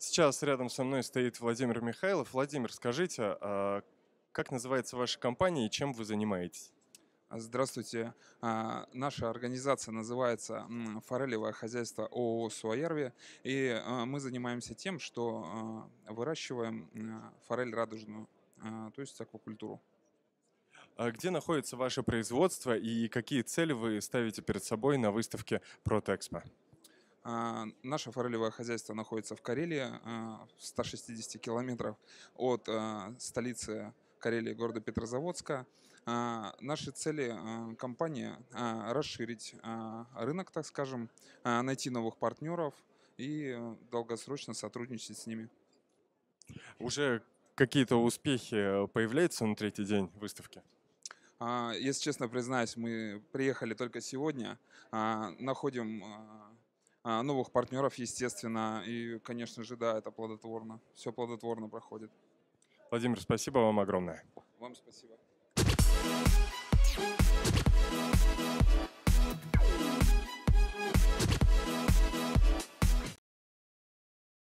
Сейчас рядом со мной стоит Владимир Михайлов. Владимир, скажите, а, как называется ваша компания и чем вы занимаетесь? Здравствуйте. А, наша организация называется «Форелевое хозяйство ООО Суаерви, И а, мы занимаемся тем, что выращиваем форель радужную, то есть аквакультуру. А где находится ваше производство и какие цели вы ставите перед собой на выставке «Протэкспо»? А, наше форелевое хозяйство находится в Карелии, а, в 160 километров от а, столицы Карелии, города Петрозаводска. Наши цели компании – расширить рынок, так скажем, найти новых партнеров и долгосрочно сотрудничать с ними. Уже какие-то успехи появляются на третий день выставки? Если честно признаюсь, мы приехали только сегодня, находим а, новых партнеров, естественно, и, конечно же, да, это плодотворно, все плодотворно проходит. Владимир, спасибо вам огромное. Вам спасибо.